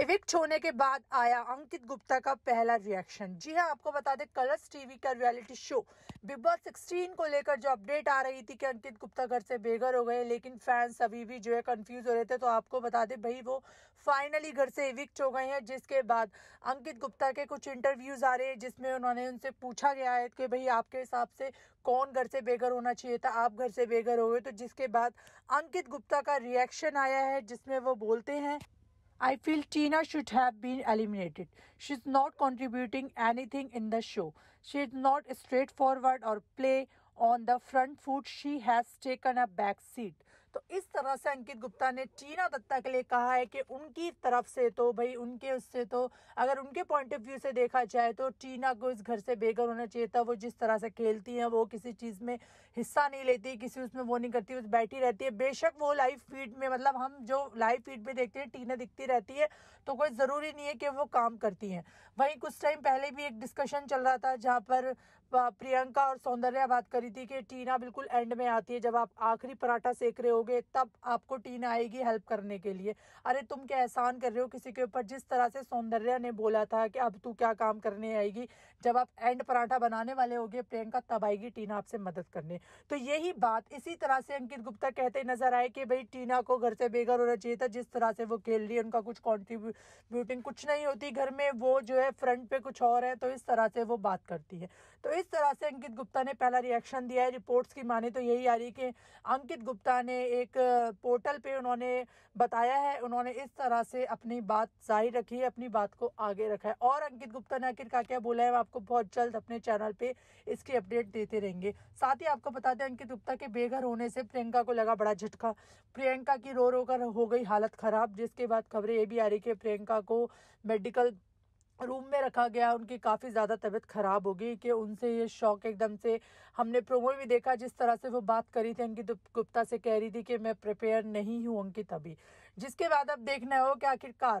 Evict होने के बाद आया अंकित गुप्ता का पहला रिएक्शन जी हाँ आपको बता दें कलर्स टीवी का reality show Bigg Boss sixteen को लेकर जो अपडेट आ रही थी कि अंकित गुप्ता घर से बेघर हो गए लेकिन फैंस अभी भी जो है कंफ्यूज हो रहे थे तो आपको बता दें भाई वो फाइनली घर से इविक्ट हो गए हैं जिसके बाद अंकित गुप्ता के कुछ इंटरव्यूज आ रहे हैं जिसमें उन्होंने उनसे पूछा गया है कि भाई आपके हिसाब से कौन घर से बेघर होना चाहिए था आप घर से बेघर हो गए तो जिसके बाद अंकित गुप्ता का रिएक्शन आया है जिसमें वो बोलते हैं I feel Tina should have been eliminated. She's not contributing anything in the show. She's not straightforward or play on the front foot. She has taken a back seat. तो इस तरह से अंकित गुप्ता ने टीना दत्ता के लिए कहा है कि उनकी तरफ से तो भाई उनके उससे तो अगर उनके पॉइंट ऑफ व्यू से देखा जाए तो टीना को इस घर से बेघर होना चाहिए था वो जिस तरह से खेलती हैं वो किसी चीज़ में हिस्सा नहीं लेती किसी उसमें वो नहीं करती बस बैठी रहती है बेशक वो लाइव फीड में मतलब हम जो लाइव फीड में देखते हैं टीना दिखती रहती है तो कोई ज़रूरी नहीं है कि वो काम करती हैं वहीं कुछ टाइम पहले भी एक डिस्कशन चल रहा था जहाँ पर प्रियंका और सौंदर्या बात करी थी कि टीना बिल्कुल एंड में आती है जब आप आखिरी पराठा सेक रहे हो करोगे तब आपको टीन आएगी हेल्प करने के लिए अरे तुम क्या एहसान कर रहे हो किसी के ऊपर जिस तरह से सौंदर्या ने बोला था कि अब तू क्या काम करने आएगी जब आप एंड पराठा बनाने वाले होगे प्रियंका तब आएगी टीना आपसे मदद करने तो यही बात इसी तरह से अंकित गुप्ता कहते नजर आए कि भाई टीना को घर से बेघर होना चाहिए था जिस तरह से वो खेल रही है उनका कुछ कॉन्ट्रीब्यूटिंग कुछ नहीं होती घर में वो जो है फ्रंट पे कुछ और है तो इस तरह से वो बात करती है तो इस तरह से अंकित गुप्ता ने पहला रिएक्शन दिया है रिपोर्ट्स की माने तो यही आ रही कि अंकित गुप्ता ने एक पोर्टल पे उन्होंने बताया है उन्होंने इस तरह से अपनी बात जारी रखी है अपनी बात को आगे रखा है और अंकित गुप्ता ने आखिर क्या क्या बोला है आपको बहुत जल्द अपने चैनल पे इसकी अपडेट देते रहेंगे साथ ही आपको बता दें अंकित गुप्ता के बेघर होने से प्रियंका को लगा बड़ा झटका प्रियंका की रो रो कर हो गई हालत खराब जिसके बाद खबरें ये भी आ रही कि प्रियंका को मेडिकल रूम में रखा गया उनकी काफ़ी ज़्यादा तबीयत ख़राब हो गई कि उनसे ये शौक एकदम से हमने प्रोमो में भी देखा जिस तरह से वो बात करी थी अंकित गुप्ता से कह रही थी कि मैं प्रिपेयर नहीं हूँ अंकित अभी जिसके बाद अब देखना हो कि आखिरकार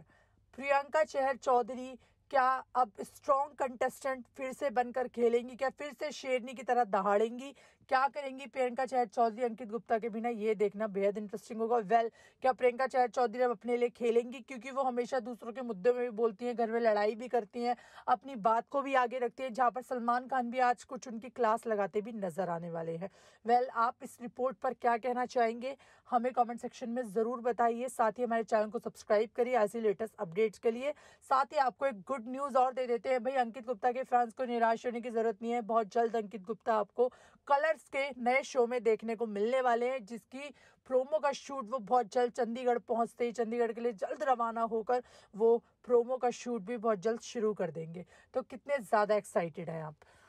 प्रियंका चहर चौधरी क्या अब स्ट्रॉन्ग कंटेस्टेंट फिर से बनकर खेलेंगी क्या फिर से शेरनी की तरह दहाड़ेंगी क्या करेंगी प्रियंका चहर चौधरी अंकित गुप्ता के बिना ये देखना बेहद इंटरेस्टिंग होगा वेल क्या प्रियंका चहर चौधरी अब अपने लिए खेलेंगी क्योंकि वो हमेशा दूसरों के मुद्दे में भी बोलती हैं घर में लड़ाई भी करती हैं अपनी बात को भी आगे रखती हैं जहाँ पर सलमान खान भी आज कुछ उनकी क्लास लगाते भी नजर आने वाले हैं वेल आप इस रिपोर्ट पर क्या कहना चाहेंगे हमें कॉमेंट सेक्शन में ज़रूर बताइए साथ ही हमारे चैनल को सब्सक्राइब करिए ऐसे लेटेस्ट अपडेट्स के लिए साथ ही आपको एक गुड गुड न्यूज़ और दे देते हैं भाई अंकित गुप्ता के फैंस को निराश होने की ज़रूरत नहीं है बहुत जल्द अंकित गुप्ता आपको कलर्स के नए शो में देखने को मिलने वाले हैं जिसकी प्रोमो का शूट वो बहुत जल्द चंडीगढ़ पहुंचते ही चंडीगढ़ के लिए जल्द रवाना होकर वो प्रोमो का शूट भी बहुत जल्द शुरू कर देंगे तो कितने ज़्यादा एक्साइटेड हैं आप